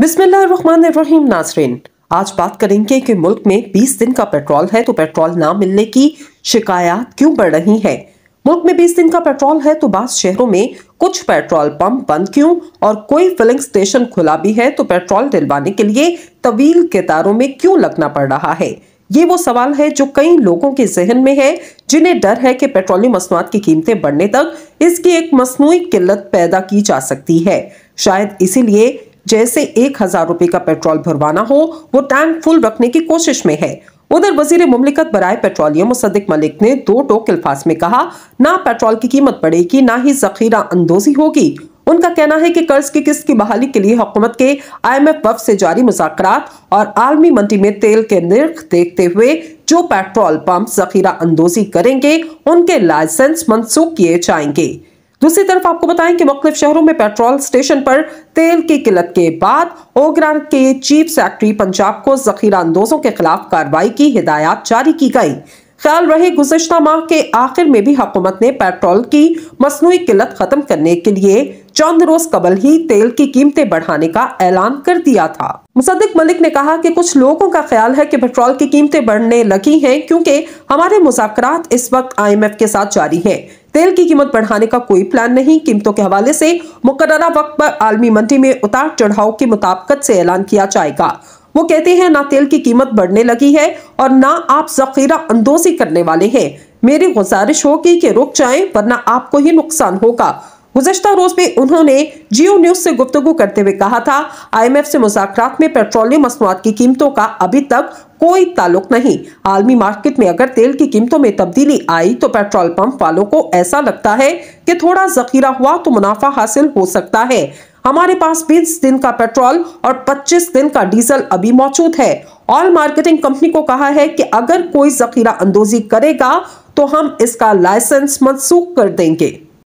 बिस्मिल्लाहिर्रहमानिर्रहीम नाजरीन आज बात करेंगे कि मुल्क में 20 दिन का पेट्रोल है तो पेट्रोल ना मिलने की शिकायत क्यों बढ़ रही है मुल्क में 20 दिन का पेट्रोल है तो बाद शहरों में कुछ पेट्रोल पंप बंद क्यों और कोई फिलिंग स्टेशन खुला भी है तो पेट्रोल दिलवाने के लिए तवील कतारों में क्यों लगना पड़ रहा है ये वो सवाल है जो कई लोगों के जहन में है जिन्हें डर है कि पेट्रोलियम मसनूआत की कीमतें बढ़ने तक इसकी एक मसनू किल्लत पैदा की जा सकती है शायद इसीलिए जैसे एक हजार रुपए का पेट्रोल भरवाना हो वो टैंक फुल रखने की कोशिश में है उधर वजीर मुमलिकत बरए पेट्रोलियम मुसदिक मलिक ने दो टोक अल्फाज में कहा ना पेट्रोल की कीमत बढ़ेगी ना ही जखीरा अंदोजी होगी उनका कहना है कि कर्ज की किस्त की बहाली के लिए हुकूमत के आई एम एफ से जारी मुजात और आलमी मंडी में तेल के निर्ख देखते हुए जो पेट्रोल पंप जखीरा अंदोजी करेंगे उनके लाइसेंस मनसूख किए जाएंगे दूसरी तरफ आपको बताएं कि मुख्त शहरों में पेट्रोल स्टेशन पर तेल की किल्लत के बाद ओगरा के चीफ सेक्रेटरी पंजाब को जखीरा अंदोजों के खिलाफ कार्रवाई की हिदायत जारी की गई ख्याल रहे गुजशत माह के आखिर में भी हुकूमत ने पेट्रोल की मसनू किल्लत ख़त्म करने के लिए चंद रोज कबल ही तेल की कीमतें बढ़ाने का ऐलान कर दिया था मुसदक मलिक ने कहा कि कुछ लोगों का ख्याल है कि पेट्रोल की कीमतें बढ़ने लगी हैं क्योंकि हमारे मुजाकर इस वक्त आई एम एफ के साथ जारी हैं तेल की कीमत बढ़ाने का कोई प्लान नहीं कीमतों के हवाले से मुकर्रा वक्त पर आलमी मंडी में उतार चढ़ाव के मुताबकत से ऐलान किया जाएगा वो कहते हैं ना तेल की कीमत बढ़ने लगी है और ना आप जखीरा अंदोजी करने वाले हैं मेरी गुजारिश होगी कि रुक जाए वरना आपको ही नुकसान होगा गुजशत रोज में उन्होंने जियो न्यूज से गुप्तगु करते हुए कहा था आईएमएफ से मुजात में पेट्रोलियम मसनूआत की कीमतों का अभी तक कोई ताल्लुक नहीं आलमी मार्केट में अगर तेल की कीमतों में तब्दीली आई तो पेट्रोल पंप वालों को ऐसा लगता है कि थोड़ा जखीरा हुआ तो मुनाफा हासिल हो सकता है हमारे पास 20 दिन का पेट्रोल और 25 दिन का डीजल अभी मौजूद है ऑल मार्केटिंग कंपनी को कहा है कि अगर कोई जखीरा अंदोजी करेगा तो हम इसका लाइसेंस मनसूख कर देंगे